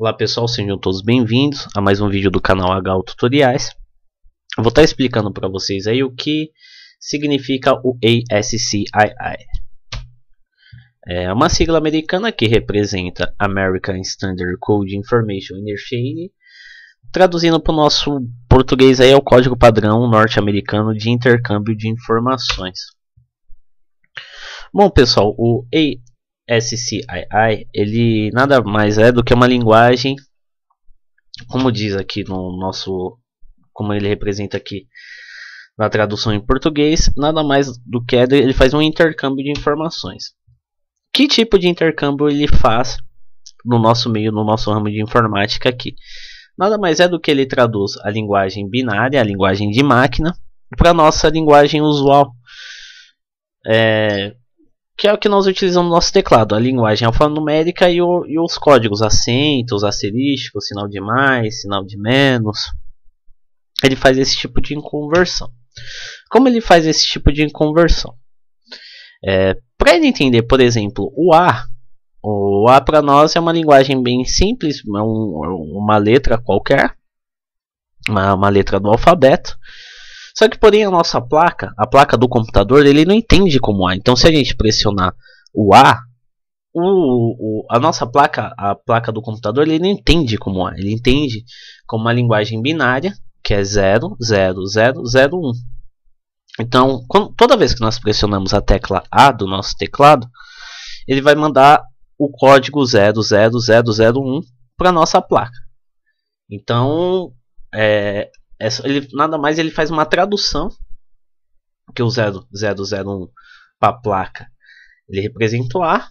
Olá pessoal, sejam todos bem-vindos a mais um vídeo do canal HAL Tutoriais. Eu vou estar tá explicando para vocês aí o que significa o ASCII. É uma sigla americana que representa American Standard Code Information Interchange, traduzindo para o nosso português aí é o Código Padrão Norte-Americano de Intercâmbio de Informações. Bom pessoal, o SCII, ele nada mais é do que uma linguagem, como diz aqui no nosso, como ele representa aqui na tradução em português, nada mais do que é, ele faz um intercâmbio de informações. Que tipo de intercâmbio ele faz no nosso meio, no nosso ramo de informática aqui? Nada mais é do que ele traduz a linguagem binária, a linguagem de máquina, para nossa linguagem usual. É, que é o que nós utilizamos no nosso teclado, a linguagem alfanumérica e, o, e os códigos, acentos, asterísticos, sinal de mais, sinal de menos. Ele faz esse tipo de conversão. Como ele faz esse tipo de conversão? É, para ele entender, por exemplo, o A, o A para nós é uma linguagem bem simples, é um, é uma letra qualquer, uma, uma letra do alfabeto só que porém a nossa placa, a placa do computador, ele não entende como A. Então se a gente pressionar o A, o, o, a nossa placa, a placa do computador, ele não entende como A. Ele entende como uma linguagem binária, que é 0, 0, 0, 0, 1. Então, quando, toda vez que nós pressionamos a tecla A do nosso teclado, ele vai mandar o código 00001 para nossa placa. Então, é, ele, nada mais ele faz uma tradução que o 0001 para a placa ele representa o A.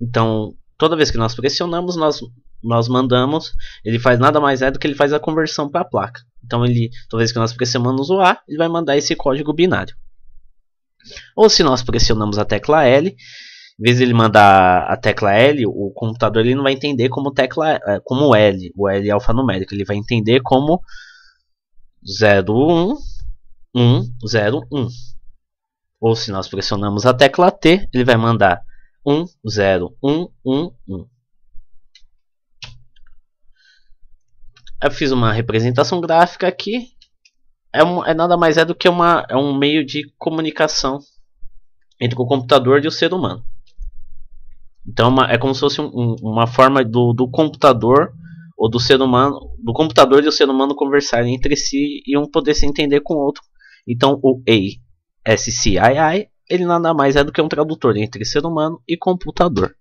Então, toda vez que nós pressionamos, nós, nós mandamos, ele faz nada mais é do que ele faz a conversão para a placa. Então, ele, toda vez que nós pressionamos o A, ele vai mandar esse código binário. Ou se nós pressionamos a tecla L, em vez de ele mandar a tecla L, o computador ele não vai entender como tecla eh, como L, o L alfanumérico, ele vai entender como 0, 1, 1, 0, 1. Ou se nós pressionamos a tecla T, ele vai mandar 1, 0, 1, 1, 1. Eu fiz uma representação gráfica aqui. É, um, é nada mais é do que uma, é um meio de comunicação entre o computador e o ser humano. Então é, é como se fosse um, uma forma do, do computador ou do ser humano, do computador e o ser humano conversarem entre si e um poder se entender com o outro. Então o ASCII ele nada mais é do que um tradutor entre ser humano e computador.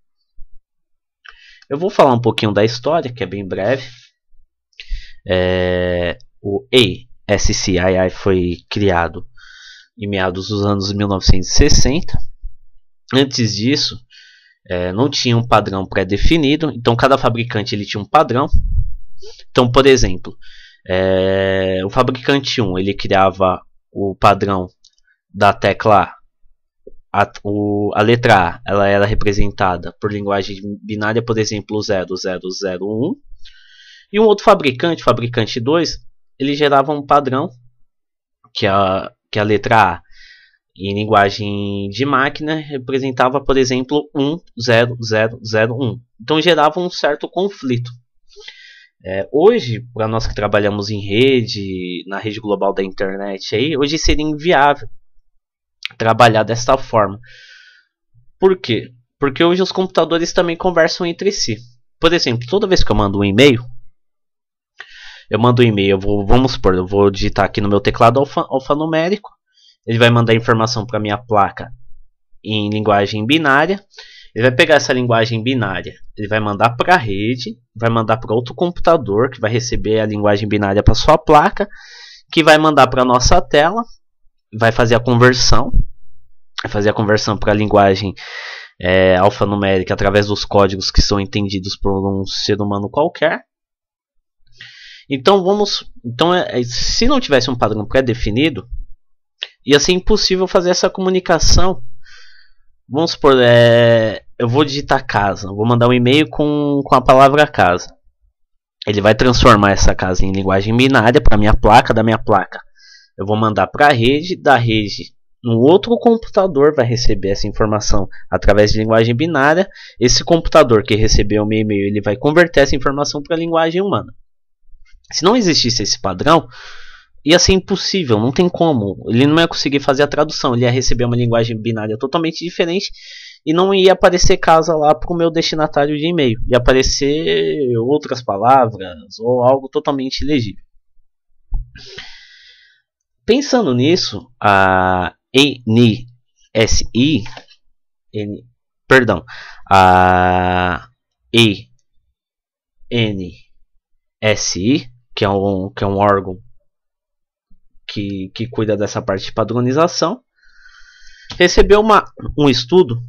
Eu vou falar um pouquinho da história, que é bem breve. É, o ASCII foi criado em meados dos anos 1960. Antes disso, é, não tinha um padrão pré-definido, então cada fabricante ele tinha um padrão. Então, por exemplo, é, o fabricante 1 ele criava o padrão da tecla A, a, o, a letra A ela era representada por linguagem binária, por exemplo, 0001. E um outro fabricante, fabricante 2, ele gerava um padrão que é a, que é a letra A em linguagem de máquina, representava, por exemplo, 10001. Então gerava um certo conflito. É, hoje, para nós que trabalhamos em rede, na rede global da internet, aí, hoje seria inviável trabalhar desta forma. Por quê? Porque hoje os computadores também conversam entre si. Por exemplo, toda vez que eu mando um e-mail, eu mando um e-mail, vou, vamos supor, eu vou digitar aqui no meu teclado alfa, alfanumérico, ele vai mandar informação para minha placa em linguagem binária. Ele vai pegar essa linguagem binária, ele vai mandar para a rede, vai mandar para outro computador que vai receber a linguagem binária para sua placa, que vai mandar para nossa tela, vai fazer a conversão, vai fazer a conversão para a linguagem é, alfanumérica através dos códigos que são entendidos por um ser humano qualquer. Então vamos, então é, se não tivesse um padrão pré-definido, e assim é impossível fazer essa comunicação. Vamos supor, é, eu vou digitar casa, vou mandar um e-mail com, com a palavra casa. Ele vai transformar essa casa em linguagem binária para minha placa, da minha placa. Eu vou mandar para a rede, da rede um outro computador vai receber essa informação através de linguagem binária. Esse computador que recebeu o meu e-mail, ele vai converter essa informação para a linguagem humana. Se não existisse esse padrão, ia ser impossível, não tem como. Ele não ia conseguir fazer a tradução, ele ia receber uma linguagem binária totalmente diferente e não ia aparecer casa lá para o meu destinatário de e-mail, ia aparecer outras palavras ou algo totalmente legível. Pensando nisso, a NSI, N, perdão, a ENSI, que é um, que é um órgão que, que cuida dessa parte de padronização, recebeu uma, um estudo,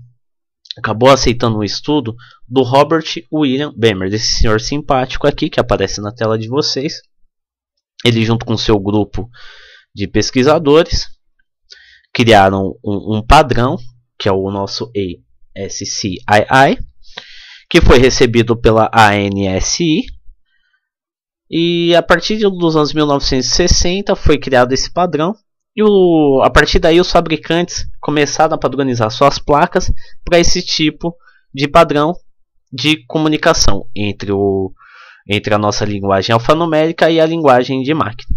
acabou aceitando um estudo do Robert William Bemer, desse senhor simpático aqui que aparece na tela de vocês. Ele, junto com seu grupo de pesquisadores, criaram um, um padrão, que é o nosso ASCII, que foi recebido pela ANSI, e a partir dos anos 1960 foi criado esse padrão. E o, a partir daí os fabricantes começaram a padronizar suas placas para esse tipo de padrão de comunicação entre, o, entre a nossa linguagem alfanumérica e a linguagem de máquina.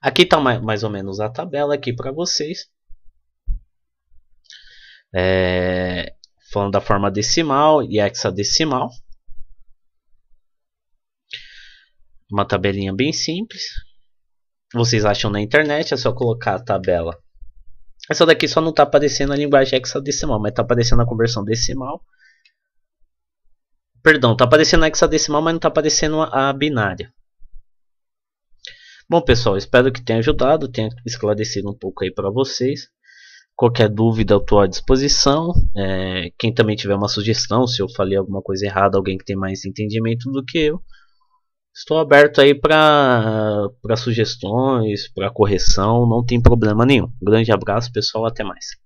Aqui está mais ou menos a tabela aqui para vocês. É, falando da forma decimal e hexadecimal. uma tabelinha bem simples. Vocês acham na internet, é só colocar a tabela. Essa daqui só não está aparecendo a linguagem hexadecimal, mas está aparecendo a conversão decimal. Perdão, está aparecendo a hexadecimal, mas não está aparecendo a, binária. Bom, pessoal, espero que tenha ajudado, tenha esclarecido um pouco aí para vocês. Qualquer dúvida, eu estou à disposição. É, quem também tiver uma sugestão, se eu falei alguma coisa errada, alguém que tem mais entendimento do que eu, Estou aberto aí para sugestões, para correção, não tem problema nenhum. grande abraço, pessoal, até mais.